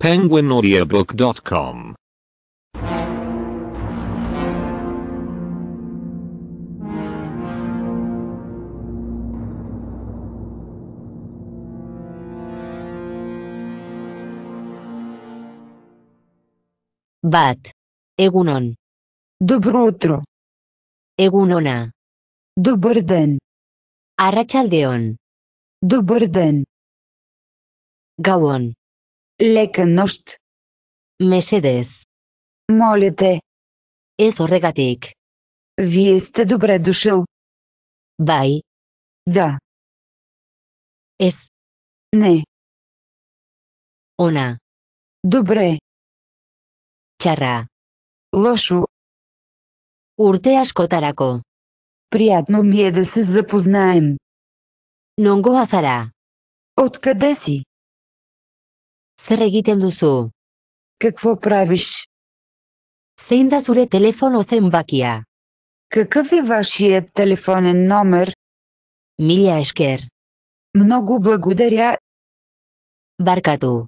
PenguinAudiobook.com Bat. Egunon. du otro. Egunona. Dobar den. Arratxaldeon. Dobar Gauon. Лека нощ. Меседес. Моля те. Есорегатик. Вие сте добре дошъл. Бай. Да. Ес. Не. Она. Добре. Чара. Лошо. Урте ашкотарако. Приятно ми е да се запознаем. Нонго Азара. Откъде си? Средителю лусу. Какво правиш? Сенда суре от сембакия. Какъв е вашият телефонен номер? Милия Ешкер. Много благодаря. Баркато.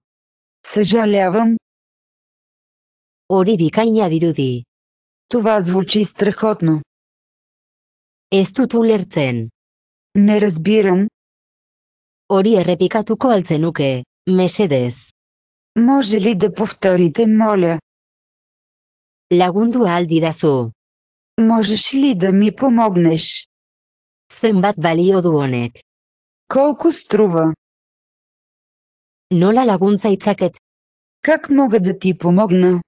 Съжалявам. Орибика и Това звучи страхотно. Есту тулерцен. Не разбирам. Ори е репикато коалценуке, мешедес. Може ли да повторите, моля? Lagundu ahal didazu. Можеш ли да ми помогнеш? Сембат balio du Колко струва? лагунца и Цакет. Как мога да ти помогна?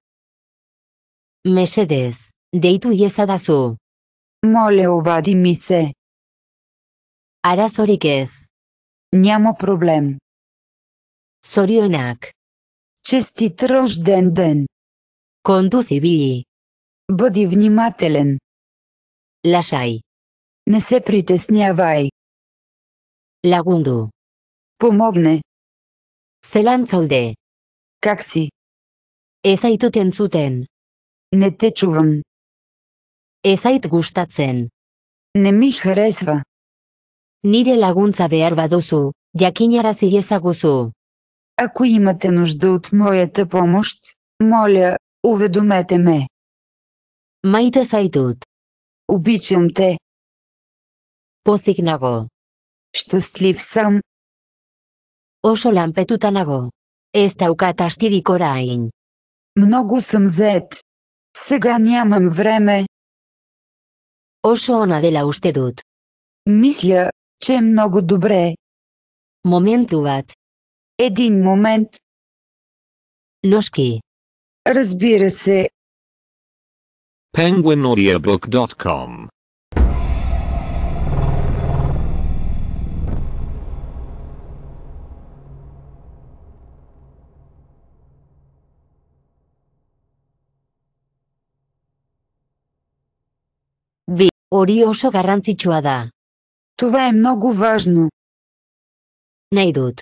Mesedez, deitu iezadazu. Моля, обади ми се. Ара Сорикес. Няма проблем. Сорионак. Txesti troz den den. Kontuzi bihi. Badi vnimatelen. Lasai. Ne se pritesnia vai. Lagundu. Pomogne. Selantzalde. Kaksi. Ezaitoten zuten. Nete txuvan. Ezait guztatzen. Ne mi jarrezva. Nire laguntza behar baduzu, jakin arazi Ако имате нужда от моята помощ, моля, уведомете ме. Майта Сайдут. Обичам те. Посигна го. Щастлив съм. Ошо лампетута на го. Еста штири кораин. Много съм зет. Сега нямам време. Ошо она дела уштедут. Мисля, че е много добре. Моментуват, един момент. Люшки. Разбира се. Penguinaudiobook.com Това е много важно. Нейдут.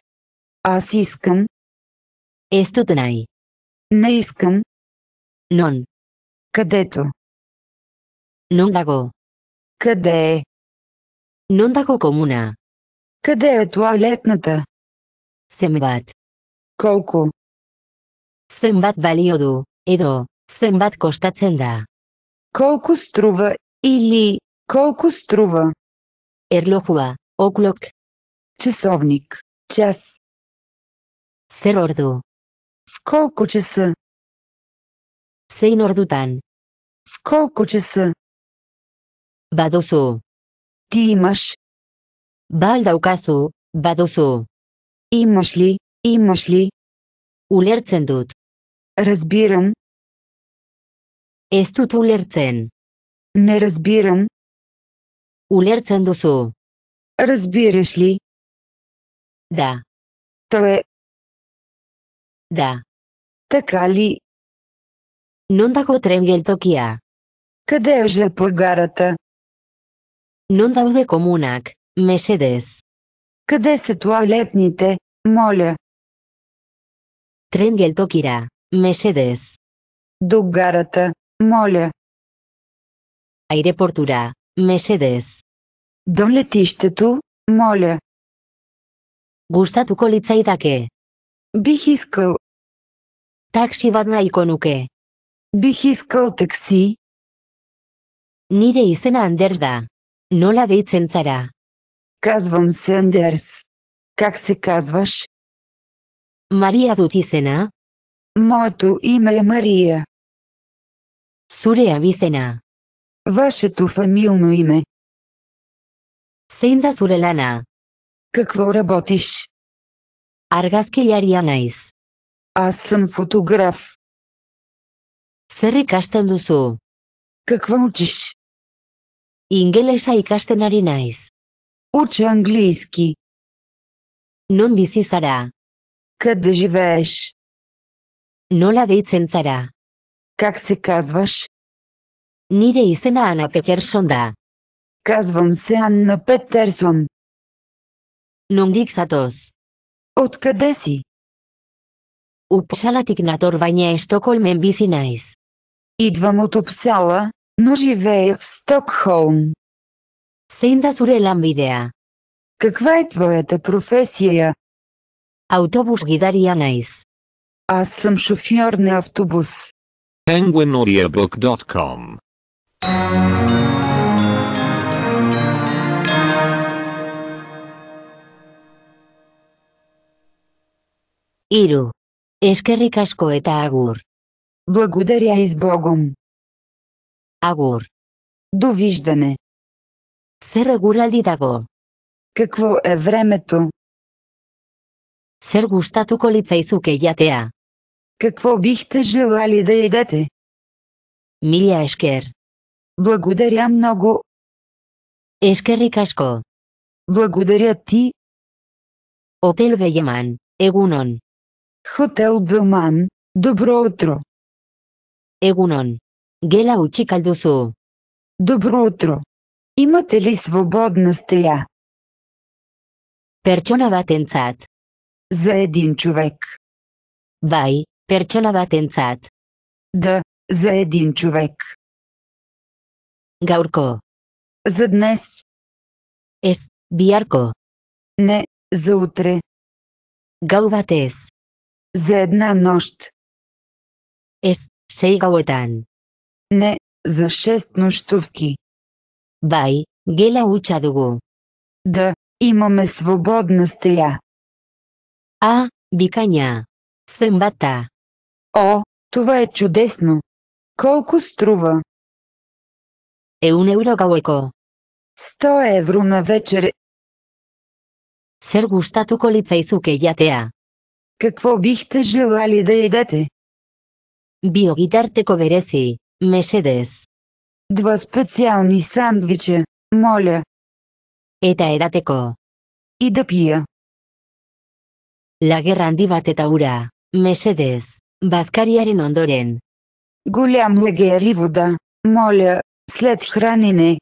Аз искам. Esto най. Не искам. Нон. Където. да го. Къде е? да го комуна. Къде е туалетната? Сембат. Колко? Сембат валиоду, едо, сембат коща ценда. Колко струва, или, колко струва? Ерлохуа, оклок. Часовник, час. Серорду. В колко часа? Сейнордутан. В колко часа? Бадосу. Ти имаш. Балдаукасу, Бадосу. Имаш ли, имаш ли? Улерцен Улерцендут. Разбирам. Естут улерцен. Не разбирам. Улерцен досо. Разбираш ли? Да. То е da. Takali. Non dago tren tokia. Kede eze pulgarata. Non daude komunak, mesedez. Kede se toaletnite, mole. Tren geltokira, mesedez. Duk garata, mole. Aireportura, mesedez. Don letiste tu, mole. Gustatuko litzaidake. Bihizkau. вадна и конуке. Бих искал такси. Nire izena Anders Но Nola deitzen цара. Казвам се Андерс. Как се казваш? Мария ти сена. Моето име е Мария. ви сена. Вашето фамилно име. Сейнда Сурелана. Какво работиш? Аргаски Ярианайс. Аз съм фотограф. Зър икащен дусу? Каква учиш? Ингелеша икащен ари найс. Уча английски. Нон биси сара? Къде живееш? Нола дейцен цара. Как се казваш? Нире и се на Анна Петерсон да. Казвам се Анна Петерсон. Нон дик сатос. Откъде си? Упсала тигнатор ваня е Стоколмен биси найс. Идвам от Упсала, но живея в Стокхолм. Сейнда сурелам видеа. Каква е твоята професия? Автобус гидария найс. Аз съм шофьор на автобус. penguinaudiobook.com Iru Eskerrik asko eta agur. Blagudaria izbogom. Agur. Dovizdane. Zer agur dago? Kakvo e vreme Zer gustatuko kolitza izuke jatea? Kakvo bichte jelali da edate? Mila esker. Blagudaria mnogo. Eskerrik asko. Blagudaria ti. Otel beheman, egunon. Hotel Bellman, dobro jutro. Egunon. Гела учикал дусу. Добро утро. Имате ли свободна стея? Pertsona batentzat. За един човек. Bai, pertsona batentzat. Да, за един човек. Gaurko. За днес. Ez, biharko. Не, за утре. Gau batez. За една нощ. Ес, сей gauetan. Не, за шест нощувки. Бай, гела уча дугу. Да, имаме свободна стея. А, биканя. Сембата. О, това е чудесно. Колко струва? Еун евро гауеко. 100 евро на вечер. Zer gustatuko litzaizuke jatea? Какво бихте желали да едете? Биогитарте ковереси, мешедес. Два специални сандвича, моля. Eta edateko. И да пия. Лагер handi bat eta ura, Баскариарен ондорен. Голям лагер и вода, моля, след хранене.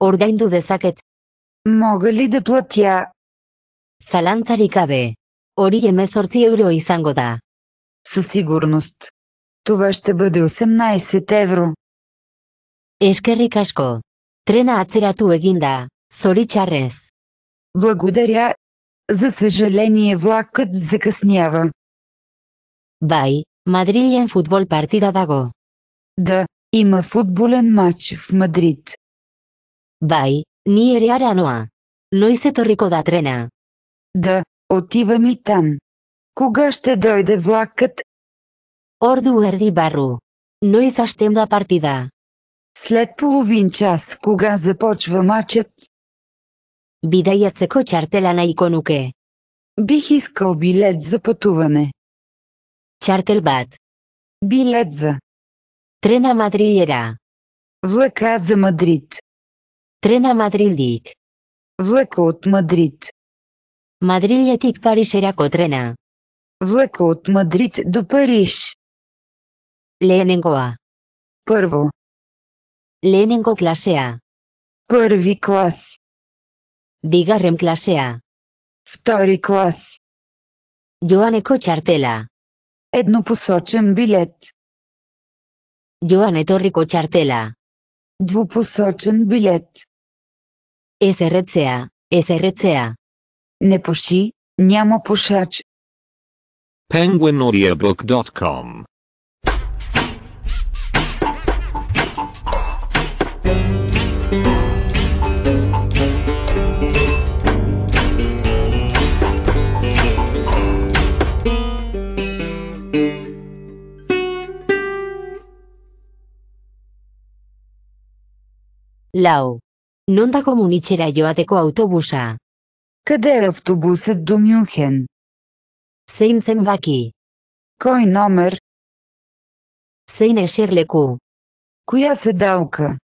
Ордайн дезакет. Мога ли да платя? Салантарикабе. Ори месорти евро и да. Със сигурност. Това ще бъде 18 евро. Ешкеррик рикашко. Трена ацерату егинда. Сори чарес. Благодаря. За съжаление влакът закъснява. Бай, Мадрилиен футбол партида даго. Да, има футболен матч в Мадрид. Бай, ние ряраноа. Но и се торико да трена. Да, Отивам и там. Кога ще дойде влакът? Орду ерди бару. Но и същем да партида. След половин час кога започва матчът? Bidaiatzeko txartela на иконуке. Бих искал билет за пътуване. Чартел бат. Билет за. Трена Мадрилера. Влака за Мадрид. Трена Мадрилик. Влака от Мадрид. Madriletik Pariserako trena. Zekot Madrid du Paris. Lehenengoa. Pervo. Lehenengo klasea. Pervi klas. Bigarren klasea. Ftori klas. Joaneko txartela. Edno bilet. Joan etorriko txartela. Dvu bilet. Ez erretzea, ez erretzea. Не пуши, няма пушач. Lau. Non da komunitzera joateko autobusa? Къде е автобусът до Мюнхен? Сейн Семваки. Кой номер? Сейн е Коя седалка?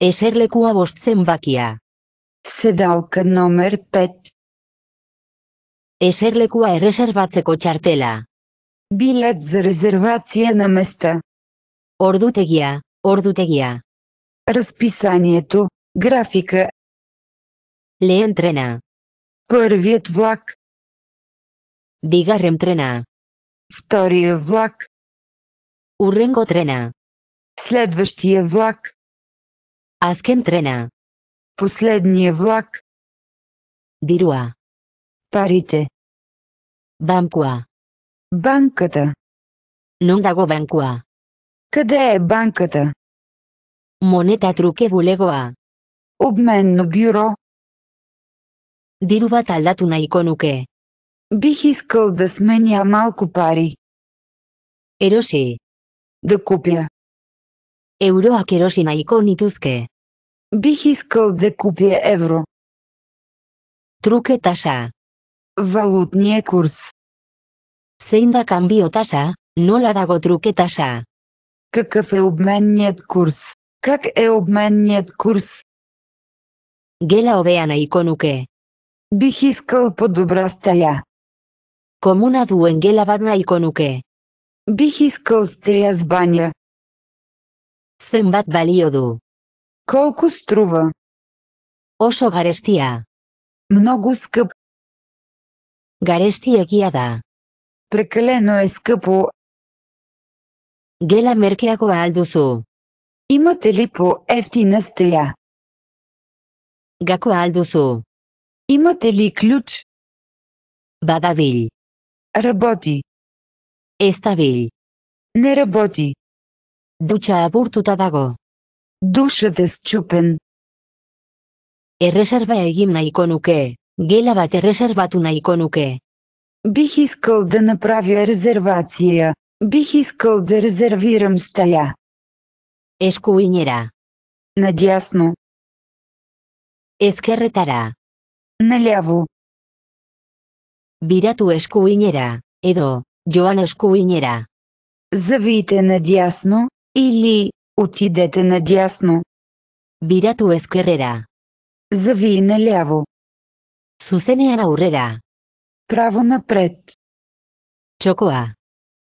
Е Шерлеку авост Седалка номер 5. е erreserbatzeko е чартела. Билет за резервация на места. Ордутегия, ордутегия. Разписанието, графика, Леен трена. Първият влак. Дигарем трена. Втория влак. Уренго трена. Следващия влак. Аскен трена. Последния влак. Дируа. Парите. Банкуа. Банката. Нундаго банкуа. Къде е банката? Монета труке булегоа. Обменно бюро. Диru bat aldatu nahiko nuke. Бих искал да сменя малко пари. Erosi. Да купя. Euroak erosi nahiko nituzke. Бих искал да купя евро. Truke tasa. Валутния курс. Zein da kanbio tasa, nola dago truke tasa? Какъв е обменният курс? Как е обменният курс? Gela hobea nahiko nuke. Bih izkal podobra staja. Komuna duen gela bat nahiko nuke. Bih izkal baina. Zenbat balio du. Kolku struva. Oso garestia. Mnogo skup. da. Prekaleno e Gela merkeako alduzu. Imate lipo eftina staja. Gako alduzu. Имате ли ключ? Бадавил. Работи. Естабил. Не работи. Дуча апуртута даго. Душът е счупен. Резерва е гимна иконуке. Гела бате резервату nahiko иконуке. Бих искал да направя резервация. Бих искал да резервирам стая. Ескуинера. Надясно. Ескерретара. Наляво. Бирято ескуинера, едо, Йоан ескуинера. Завийте надясно, или, отидете надясно. Бирято скерера. Завий наляво. Сусене Сусенеан аурера. Право напред. Чокоа.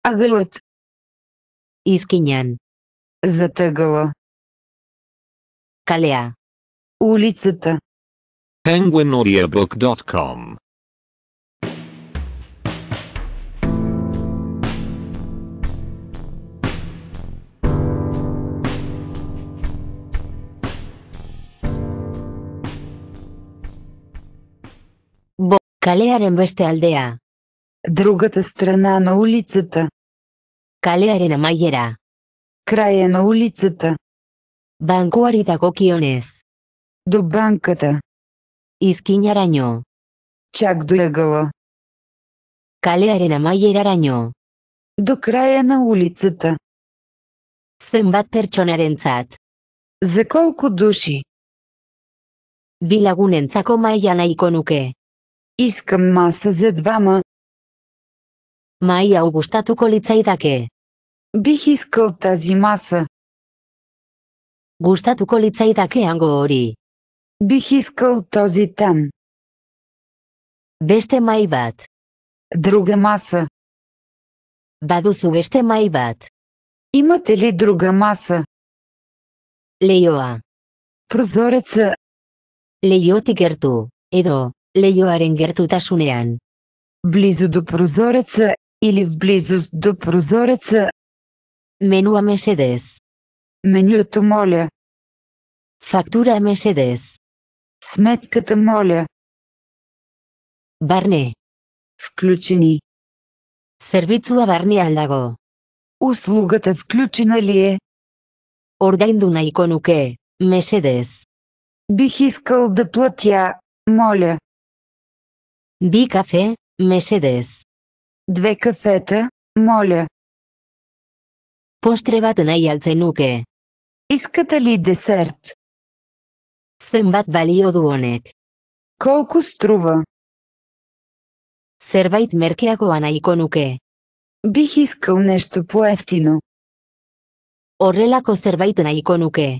Агълът. Искинян. Затъгъла. Калеа. Улицата penguinaudiobook.com Калеарен беше алдея. Другата страна на улицата. Калеарен амайера. Края на улицата. Банкуари дагокионес. До банката. Iskina raño. Txak duegalo. Kalearen amaiera maiera Do kraja na Zenbat bat pertsonaren zat. Zekolku dusi. Bilagunen zako maia nahiko nuke. Iskan masa zet bama. Maia augustatuko litzaidake. Bih izkaltazi masa. Gustatuko litzaidake hango hori. Бих искал този там. Беше майбат. Друга маса. Бадусу беше майбат. Имате ли друга маса? Лейоа. Прозореца. Лейоти герту. Едо. Лейоарен ташунеан. Близо до прозореца или в близост до прозореца. Менуа мешедес. Менюто моля. Фактура мешедес. Сметката моля. Барне. Включени. Сервиц лаварни алаго. Услугата включена ли е? дуна на иконуке, Меседес. Бих искал да платя, моля. Би кафе, Меседес. Две кафета, моля. Постревата на ялценуке. Искате ли десерт? Zenbat balio du honek? Kolkuz truba. Zerbait merkeagoan nahiko nuke. Bihizko nestu poeftino. Horrelako zerbait nahiko nuke.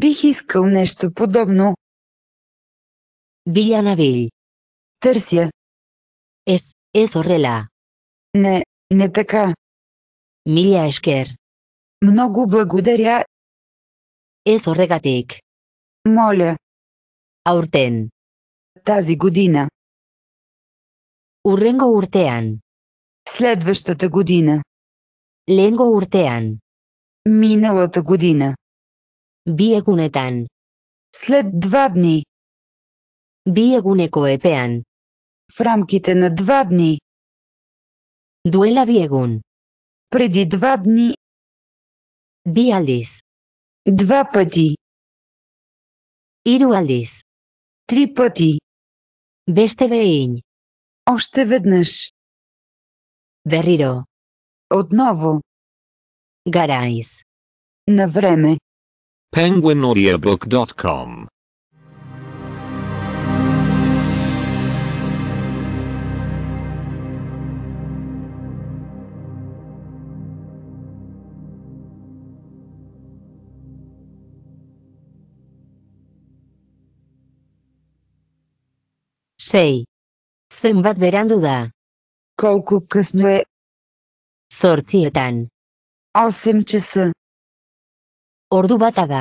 Bihizko nestu podobno. Bilana bil. Terzia. Ez, ez horrela. Ne, ne teka. Mila esker. Mnogu blagudaria. Ez horregatik. Моля. Ауртен. Тази година. Уренго уртеан. Следващата година. Ленго уртеан. Миналата година. Bi egunetan. След два дни. Bi eguneko В рамките на два дни. Дуела виегун. Преди два дни. Биалис. Два пъти. Hiru aldiz. Tripoti. Beste behin. Ostevednes. Berriro. Odnovo. Garaiz. Na vreme. PenguinAudiobook.com Sei. Zenbat berandu da. Kolko kasno e? Zortzietan. Osem txasa. Ordu bata da.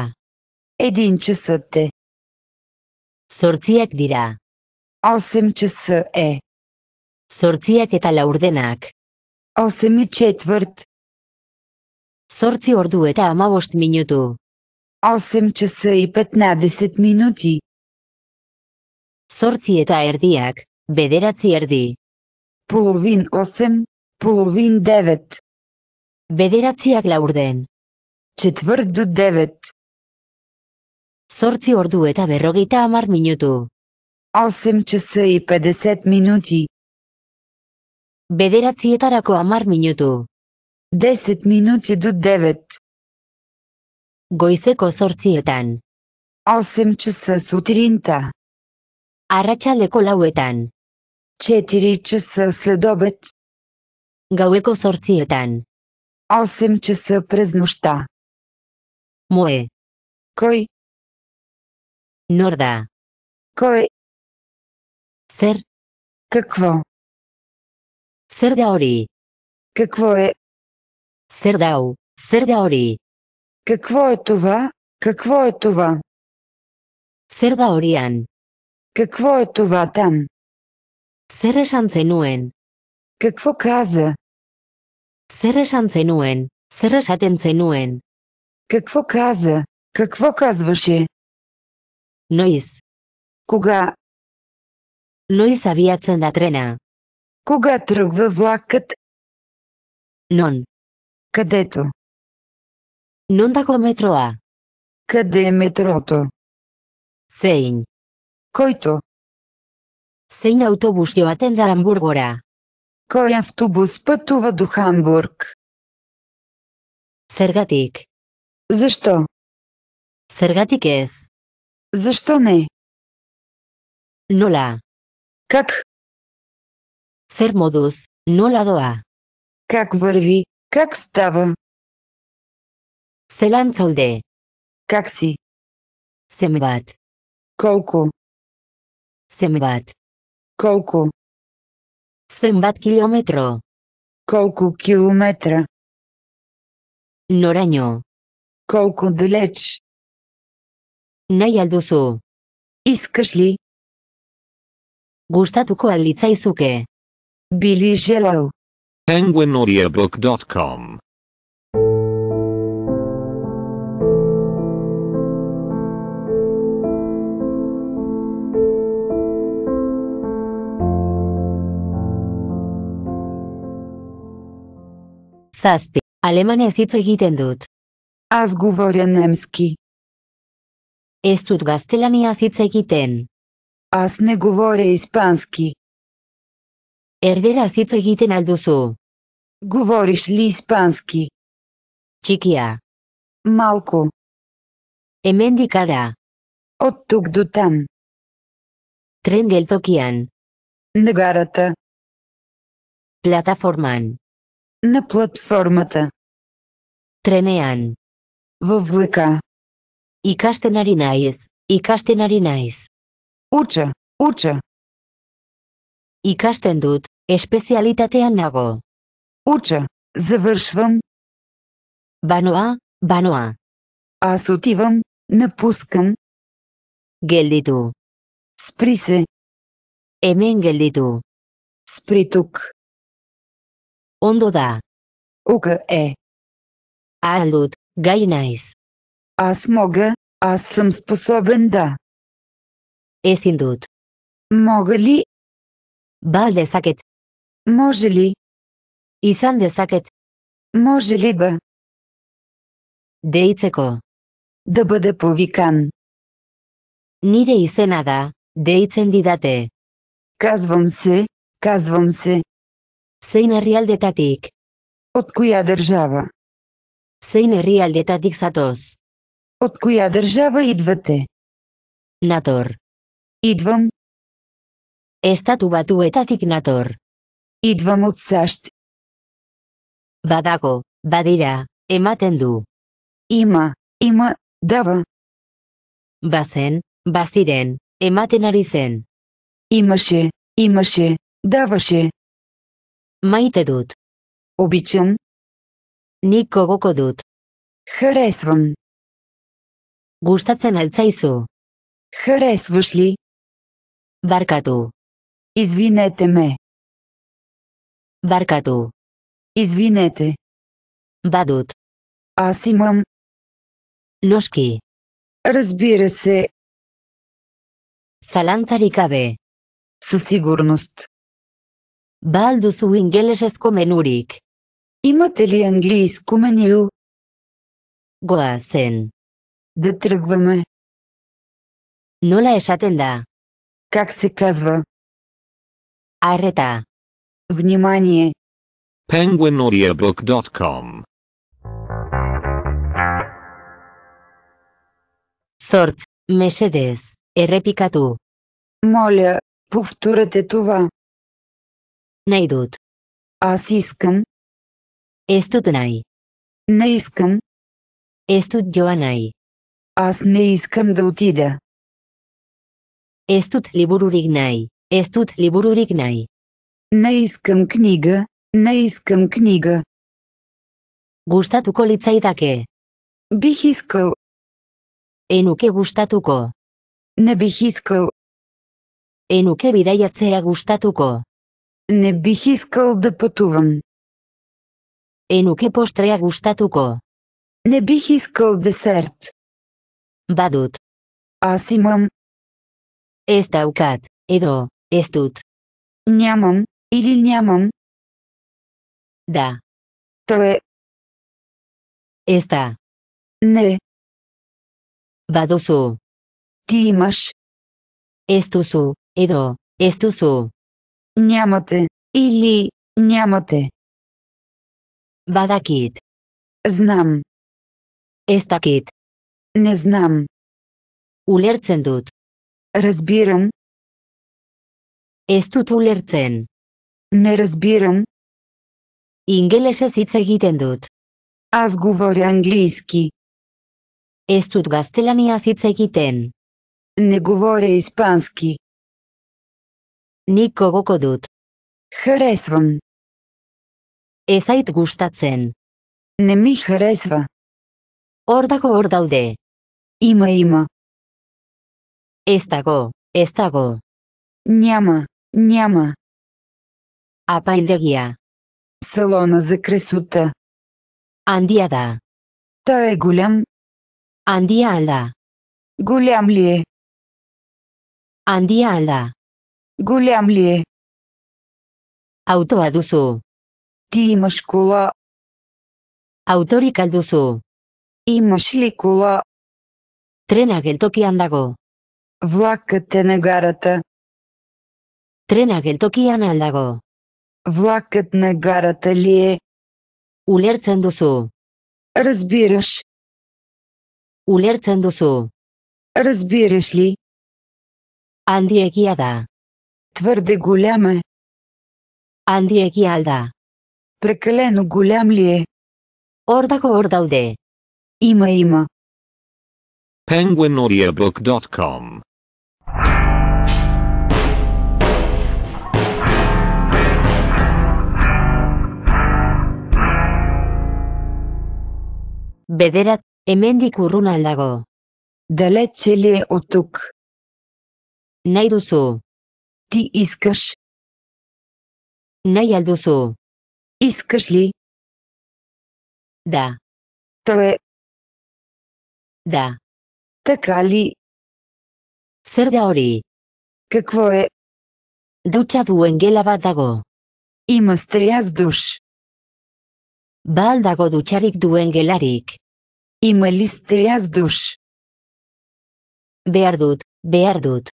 Edin txasate. Zortziak dira. Osem txasa e. Zortziak eta laurdenak. Osem txetvart. Zortzi ordu eta amabost minutu. Osem txasa e minuti zortzi eta erdiak, bederatzi erdi. Pulvin osem, pulvin devet. Bederatziak laurden. Txetvördu devet. Zortzi ordu eta berrogeita amar minutu. Osem txesei pedeset minuti. Bederatzietarako amar minutu. Deset minuti du devet. Goizeko zortzietan. Osem txesa sutrinta. Arratxaldeko lauetan. Četiri часа след обед. Gaueko zortzietan. 8 часа през нощта. Мое. Кой? Норда. Кой? Сер. Какво? Сердаори. Какво е? Сердау. Сердаори. Какво е това? Какво е това? Сердаориан. Какво е това там? Серешан ценуен. Какво каза? Серешан ценуен. Серешатен ценуен. Какво каза? Какво казваше? Нойс. Кога? Нойс авиацен на трена. Кога тръгва влакът? Нон. Където? Нон да го метроа. Къде е метрото? Сейн. Който? Сейн автобус йоатен да амбургора. Кой автобус пътува до Хамбург? Сергатик. Защо? Сергатик ес. Защо не? Нола. Как? модус, нола доа. Как върви? Как става? Селан Как си? Сембат. Колко? Sembat. Kolku. Sembat kilometro. Kolku kilometra. Noraino. Kolku dileč. Nahi alduzu. Izkasli. Gustatuko alitzaizuke. Bili zelau. Zazpi. Alemanez hitz egiten dut. Аз говоря немски. Ez dut gaztelaniaz hitz egiten. Аз не говоря испански. Erderaz hitz egiten alduzu. Говориш ли испански? Txikia. Малко. Hemendik hara. От тук до там. Tren geltokian. Негарата. Plataforman. На платформата. Тренеан. Във влака. И каще наринаес, и каще наринаес. Уча, уча. И каштен дуд. е специалитате наго. Уча, завършвам. Бануа, бануа. Аз отивам, напускам. Гелдито. Спри се. Емен гелдито. Спри тук. Ondo да. Уга е. Алут, гай найс. Аз мога, аз съм способен да. Есиндут. Мога ли? Балде сакет. Може ли? Исан де сакет. Може ли да? Дейцеко. Да бъде повикан. Нире и сенада, дейцен дидате. Казвам се, казвам се. Zein herrialdetatik? Otkuia derjaba. Zein herrialdetatik zatoz? Otkuia derjaba idvete. Nator. Idvam. Estatu batuetatik nator. Idvam utzast. Badago, badira, ematen du. Ima, ima, dava. Bazen, baziren, ematen ari zen. Imaxe, imaxe, dabaxe. Майте дут. Обичам. Никого дут. Харесвам. Гущацен алцайсо. Харесваш ли? Баркато. Извинете ме. Баркато. Извинете. Бадут. Аз имам. Ножки. Разбира се. Саланца рикабе. Със сигурност. Бал досу инглешеско менурик. Имате ли английско меню? Гласен. Да тръгваме. Нола ешатен да. Как се казва? Арета. Внимание. penguinaudiobook.com Сорц, мешедес, ерепикату. Моля, повторете това. Nahi dut. Az izkan. Ez dut nahi. Nahi izkan. Ez dut joan nahi. Az ne izkan dut ida. Ez dut libururik nahi. Ez dut libururik nahi. Nahi izkan kniga. Nahi izkan kniga. Gustatuko litzaidake. Bihizko. Enuke gustatuko. Ne bihizko. Enuke bidaiatzea gustatuko. Не бих искал да пътувам. Ено ке пострая гуштат око. Не бих искал десерт. Бадут. Аз имам. Есталкат, едро, естут. Нямам, или нямам. Да. То е. Еста. Не. Бадусу. Ти имаш. Естусу, едро, естусу. Нямате. Или нямате. Бадакит. Знам. Естакит. Не знам. Улерцендут. Разбирам. Естут улерцен. Не разбирам. Ингелеша си цегитен Аз говоря английски. Естут гастелания си цегитен. Не говоря испански. Niko goko dut. Jara Ezait gustatzen. Nemi jara Hordago Hor dago daude. Ima ima. Ez dago, ez dago. Niama, niama. Apaindegia. Salona kresuta. Andia da. Ta e gulam. Andia alda. Gulam lie. Andia alda. Голям ли е? Аутоа дусу. Ти имаш кола. Автори калдусу. Имаш ли кола? Трена гелтоки андаго. Влакът е на гарата. Трена гелтоки аналдаго. Влакът на гарата ли е? Улерцен дусу. Разбираш. Улерцен дусу. Разбираш ли? Андиекия да. Tverde gulame. Andiek ialda. Prekaleno gulam li e. Hordako hordaude. Ima ima. Penguin Audio Book dot Bederat, emendik urrun aldago. Dalet txelie otuk. Naidu Ti izkaz? Nei alduzu. Izkaz li? Da. Toa e? Da. Takali? Zer da hori? Kakua e? Dutxa duen gelabat dago. Ima stea azduz. Bal dago dutxarik duen gelarik. Ima li Behar dut, behar dut.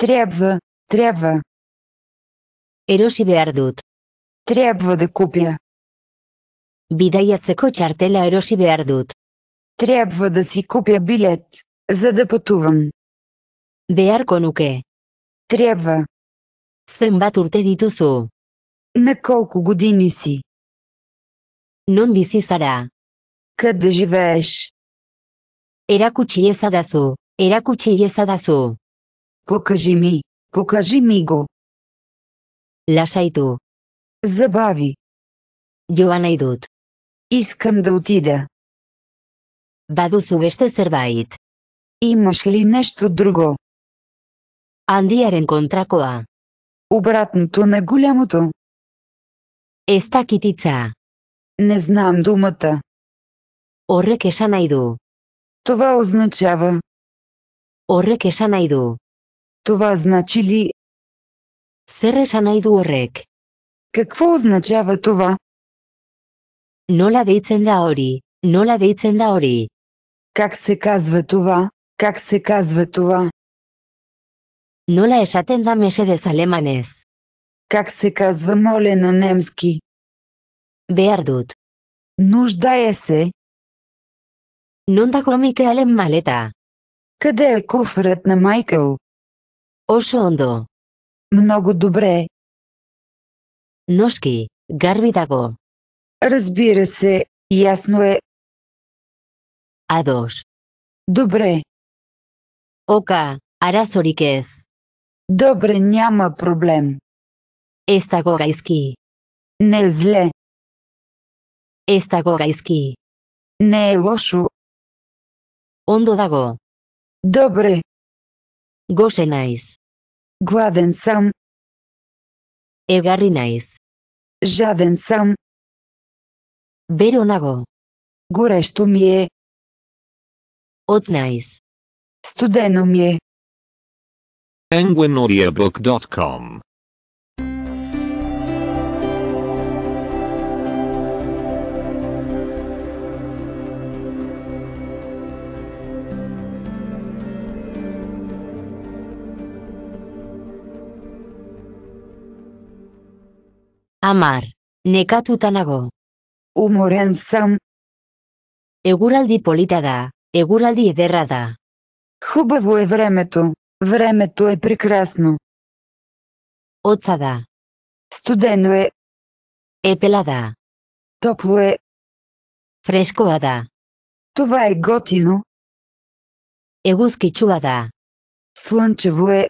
Treabua. Трябва. и Беардут. Трябва да купя. Бидаяцеко чартела и Беардут. Трябва да си купя билет, за да пътувам. Беар конуке. Трябва. Сенбат урте дитусу. На колко години си? Нон си сара. Къде живееш? Еракучие садасу. Еракучие садасу. Покажи ми. Покажи ми го. и ту. Забави. Йоана идут. Искам да отида. Баду субеща сервайт. Имаш ли нещо друго? Андиарен контракоа. Обратното на голямото. Еста китица. Не знам думата. Орък еша найду. Това означава. Орък еша найду. Това значи ли? Сереша найдуорек. Какво означава това? Нола дейцен даори, нола дейцен даори. Как се казва това? Как се казва това? Нола ешатен да меседес алеманес. Как се казва моле на немски? Беардут. е се. Нонда хромике алем малета. Къде е куфрът на Майкъл? Oso ondo. Mnogo dobre. Noski, garbi dago. Razbira ze, jasno e. A dos. Dobre. Oka, arazorik ez. Dobre, nama problem. Ez dago gaizki. Ne zle. Ez dago gaizki. Ne egosu. Ondo dago. Dobre. Gose naiz. Guaden zan. Egarri naiz. Jaden zan. Bero nago. Gora estu mie. Otz naiz. Studenu mie. Amar. Nekatuta nago. Umoren zan. Eguraldi полита да. Егуралди едерра да. Хубаво е времето. Времето е прекрасно. Отца да. Студено е. Епела да. Топло е. Фрешкова да. Това е готино. Егуски чува да. Слънчево е.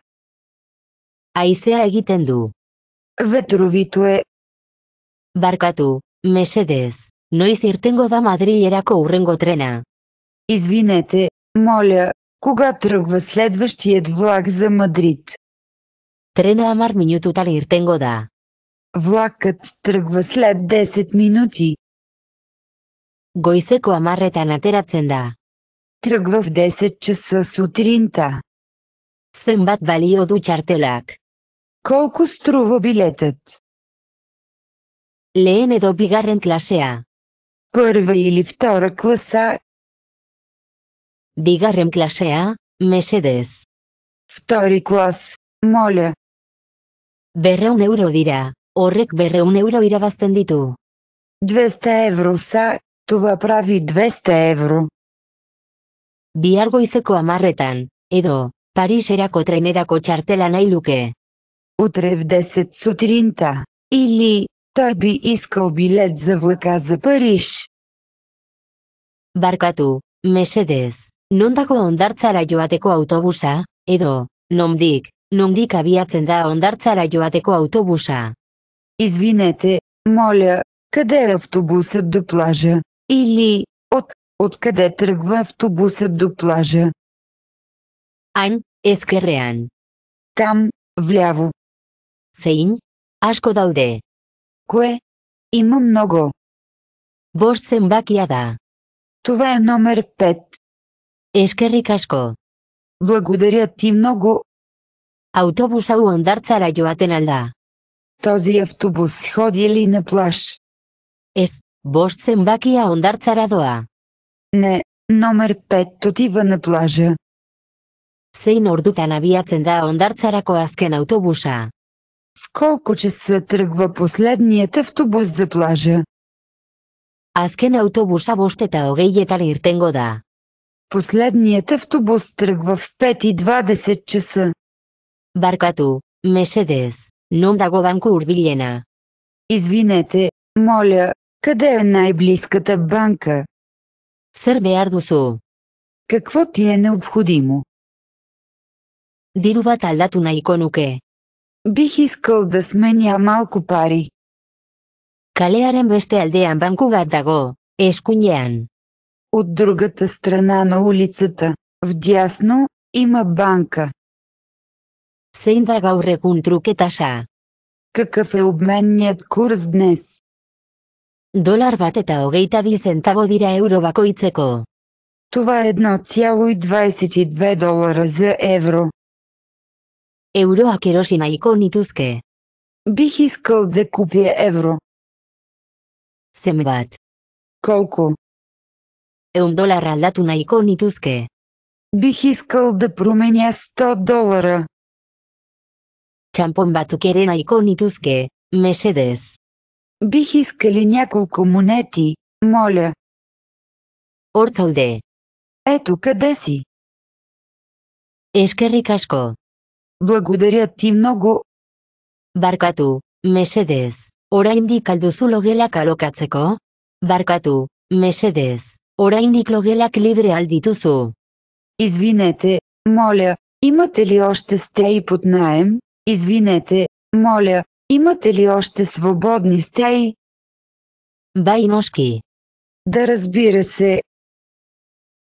Айсеа егитен ду. Ветровито е. Barkatu, mesedez, noiz irtengo da Madrilerako urrengo trena. Извинете, моля, кога тръгва следващият влак за Мадрид? Трена амар тали иртенго да. Влакът тръгва след 10 минути. Гойсеко амарета на da. Тръгва в 10 часа сутринта. Zenbat валио du чартелак. Колко струва билетът? lehen edo bigarren klasea. ili ftora klasa. Bigarren klasea, mesedez. Ftori klas, mole. Berreun euro dira, horrek berreun euro irabazten ditu. 200 euro za, tuba pravi 200 euro. Biargo izeko amarretan, edo, Pariserako trenerako txartela nahi luke. Utrev 10 sutrinta, ili... Той би искал билет за влака за Париж. Баркату, mesedez, nondako ondartzara joateko autobusa, edo, nondik, nondik abiatzen da ondartzara joateko autobusa. Извинете, моля, къде е автобусът до плажа? Или, от, откъде тръгва автобусът до плажа? Ань, ескерреан. Там, вляво. Сейн, Ашко далде. Кое? Има много. Бост зенбакия da. Това е номер 5. Ешкери Кашко. Благодаря ти много. Автобуса у андарцара йоатен алда. Този автобус ходи ли на плаш? Ес, ondartzara doa. Ne, доа. Не, номер 5 отива на Zein ordutan abiatzen da ondartzarako azken autobusa? В колко часа тръгва последният автобус за плажа? Azken autobusa bost eta hogeietan irtengo да? Последният автобус тръгва в 5.20 часа. меседес, нум да го банку урбилена. Извинете, моля, къде е най-близката банка? Zer behar Какво ти е необходимо? Дирубата bat на иконуке. Бих искал да сменя малко пари. Калеарен беше алдеан Ванкувар Даго, ешкуньян. От другата страна на улицата, в дясно, има банка. Сейн Дагау Регун Трукеташа. Какъв е обменният курс днес? Долар батета огейта ви сентаво дира евро бакоицеко. Това е 1,22 долара за евро. euroak erosi nahiko nituzke. Bihizko de kupie euro. Sembat. bat. Kolko. Eun dolar aldatu nahiko nituzke. Bihizko de promenia e sto dolara. Txampon batzuk ere nahiko nituzke, mesedez. Bihizke liñako komuneti, mole. Hortzaude. Etu kadesi. Eskerrik asko. Благодаря ти много. Баркату, меседес, ораиндик логела логелак алокатзеко? Баркату, меседес, ораиндик логелак либре алдитузу? Извинете, моля, имате ли още стеи под найем? Извинете, моля, имате ли още свободни стеи? Бай ножки. Да разбира се,